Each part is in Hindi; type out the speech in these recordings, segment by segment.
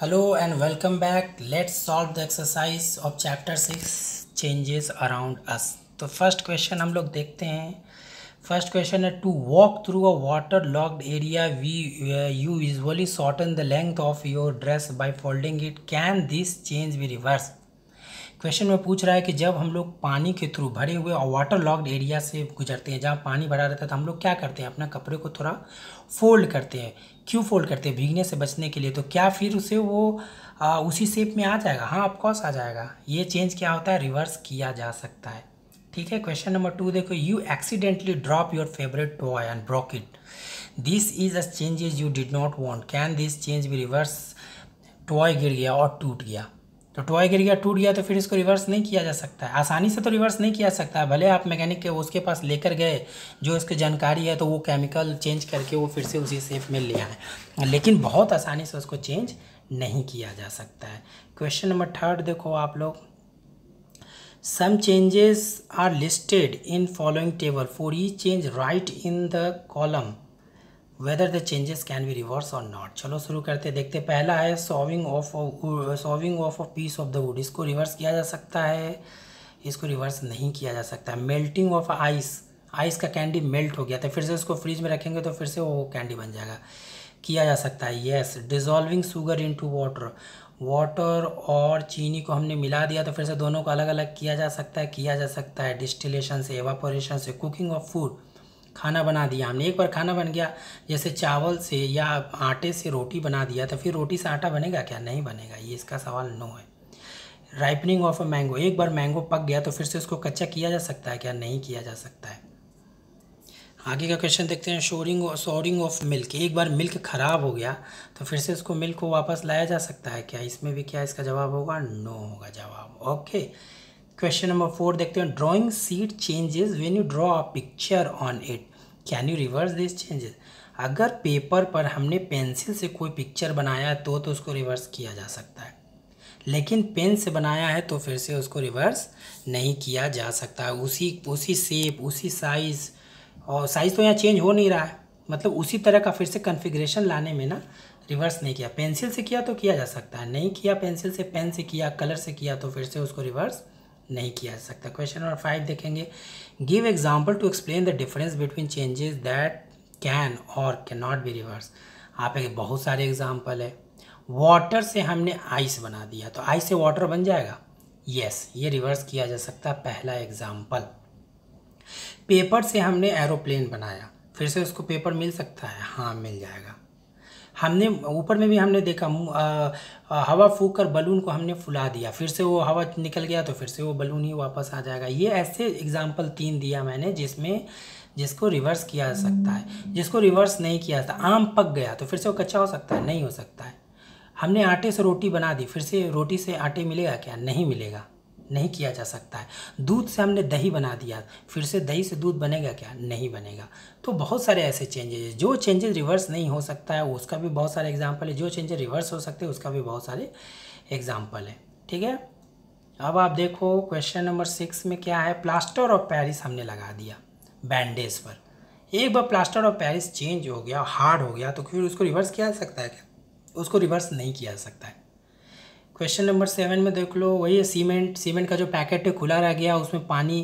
hello and welcome back let's solve the exercise of chapter six changes around us तो फर्स्ट क्वेश्चन हम लोग देखते हैं फर्स्ट क्वेश्चन है to walk through a water logged area we you usually shorten the length of your dress by folding it can this change be reverse question में पूछ रहा है कि जब हम लोग पानी के थ्रू भरे हुए और वाटर लॉक्ड एरिया से गुजरते हैं जहाँ पानी भरा रहता है तो हम लोग क्या करते हैं अपना कपड़े को थोड़ा फोल्ड करते हैं क्यों फोल्ड करते हैं भीगने से बचने के लिए तो क्या फिर उसे वो आ, उसी शेप में आ जाएगा हाँ ऑफकोर्स आ जाएगा ये चेंज क्या होता है रिवर्स किया जा सकता है ठीक है क्वेश्चन नंबर टू देखो you accidentally drop your favourite toy and broke it this is a changes you did not want can this change be reverse toy गिर गया और टूट गया तो टॉय गिर गया टूट गया तो फिर इसको रिवर्स नहीं किया जा सकता है आसानी से तो रिवर्स नहीं किया सकता है भले आप मैकेनिक के उसके पास लेकर गए जो इसकी जानकारी है तो वो केमिकल चेंज करके वो फिर से उसी सेफ में ले आए लेकिन बहुत आसानी से उसको चेंज नहीं किया जा सकता है क्वेश्चन नंबर थर्ड देखो आप लोग some changes are listed in following table for each change write in the column whether the changes can be reverse और नॉट चलो शुरू करते देखते पहला है sawing of sawing of a piece of the wood इसको रिवर्स किया जा सकता है इसको रिवर्स नहीं किया जा सकता मेल्टिंग ऑफ आइस आइस का कैंडी मेल्ट हो गया था तो फिर से उसको फ्रिज में रखेंगे तो फिर से वो कैंडी बन जाएगा किया जा सकता है yes dissolving sugar into water water और चीनी को हमने मिला दिया तो फिर से दोनों को अलग अलग किया जा सकता है किया जा सकता है डिस्टिलेशन से एवापोरेशन से कुकिंग ऑफ फूड खाना बना दिया हमने एक बार खाना बन गया जैसे चावल से या आटे से रोटी बना दिया तो फिर रोटी से आटा बनेगा क्या नहीं बनेगा ये इसका सवाल नो है राइपनिंग ऑफ अ मैंगो एक बार मैंगो पक गया तो फिर से उसको कच्चा किया जा सकता है क्या नहीं किया जा सकता है आगे का क्वेश्चन देखते हैं शोरिंग शोरिंग ऑफ मिल्क एक बार मिल्क ख़राब हो गया तो फिर से उसको मिल्क को वापस लाया जा सकता है क्या इसमें भी क्या इसका जवाब होगा नो होगा जवाब ओके क्वेश्चन नंबर फोर देखते हैं drawing sheet changes when you draw a picture on it can you reverse this changes अगर पेपर पर हमने पेंसिल से कोई पिक्चर बनाया है तो तो उसको रिवर्स किया जा सकता है लेकिन पेन से बनाया है तो फिर से उसको रिवर्स नहीं किया जा सकता उसी उसी सेप उसी साइज़ और साइज़ तो यहाँ चेंज हो नहीं रहा है मतलब उसी तरह का फिर से कन्फिग्रेशन लाने में ना रिवर्स नहीं किया पेंसिल से किया तो किया जा सकता है नहीं किया पेंसिल से पेन से किया कलर से किया तो फिर से उसको रिवर्स नहीं किया जा सकता क्वेश्चन नंबर फाइव देखेंगे give example to explain the difference between changes that can और कैन नॉट बी रिवर्स आप एक बहुत सारे एग्जाम्पल है वाटर से हमने आइस बना दिया तो आइस से वाटर बन जाएगा यस yes, ये रिवर्स किया जा सकता पहला एग्जाम्पल पेपर से हमने एरोप्लेन बनाया फिर से उसको पेपर मिल सकता है हाँ मिल जाएगा हमने ऊपर में भी हमने देखा आ, हवा फूक कर बलून को हमने फुला दिया फिर से वो हवा निकल गया तो फिर से वो बलून ही वापस आ जाएगा ये ऐसे एग्ज़ाम्पल तीन दिया मैंने जिसमें जिसको रिवर्स किया जा सकता है जिसको रिवर्स नहीं किया जाता आम पक गया तो फिर से वो कच्चा हो सकता है नहीं हो सकता है हमने आटे से रोटी बना दी फिर से रोटी से आटे मिलेगा क्या नहीं मिलेगा नहीं किया जा सकता है दूध से हमने दही बना दिया फिर से दही से दूध बनेगा क्या नहीं बनेगा तो बहुत सारे ऐसे चेंजेज है जो चेंजेज रिवर्स नहीं हो सकता है उसका भी बहुत सारे एग्जाम्पल है जो चेंजेज रिवर्स हो सकते हैं उसका भी बहुत सारे एग्जाम्पल है ठीक है अब आप देखो क्वेश्चन नंबर सिक्स में क्या है प्लास्टर ऑफ पैरिस हमने लगा दिया बैंडेज पर एक बार प्लास्टर ऑफ पैरिस चेंज हो गया हार्ड हो गया तो फिर उसको रिवर्स किया जा सकता है क्या उसको रिवर्स नहीं किया जा सकता है क्वेश्चन नंबर सेवन में देख लो वही है सीमेंट सीमेंट का जो पैकेट है खुला रह गया उसमें पानी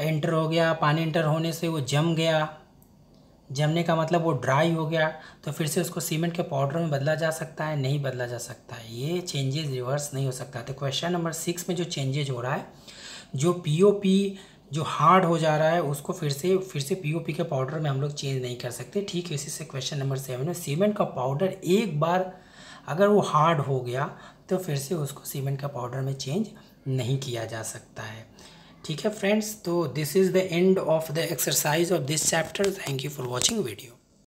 एंटर हो गया पानी एंटर होने से वो जम गया जमने का मतलब वो ड्राई हो गया तो फिर से उसको सीमेंट के पाउडर में बदला जा सकता है नहीं बदला जा सकता है ये चेंजेस रिवर्स नहीं हो सकता तो क्वेश्चन नंबर सिक्स में जो चेंजेज हो रहा है जो पीओपी जो हार्ड हो जा रहा है उसको फिर से फिर से पीओपी के पाउडर में हम लोग चेंज नहीं कर सकते ठीक है इसी से क्वेश्चन नंबर सेवन में सीमेंट का पाउडर एक बार अगर वो हार्ड हो गया तो फिर से उसको सीमेंट का पाउडर में चेंज नहीं किया जा सकता है ठीक है फ्रेंड्स तो this is the end of the exercise of this chapter thank you for watching video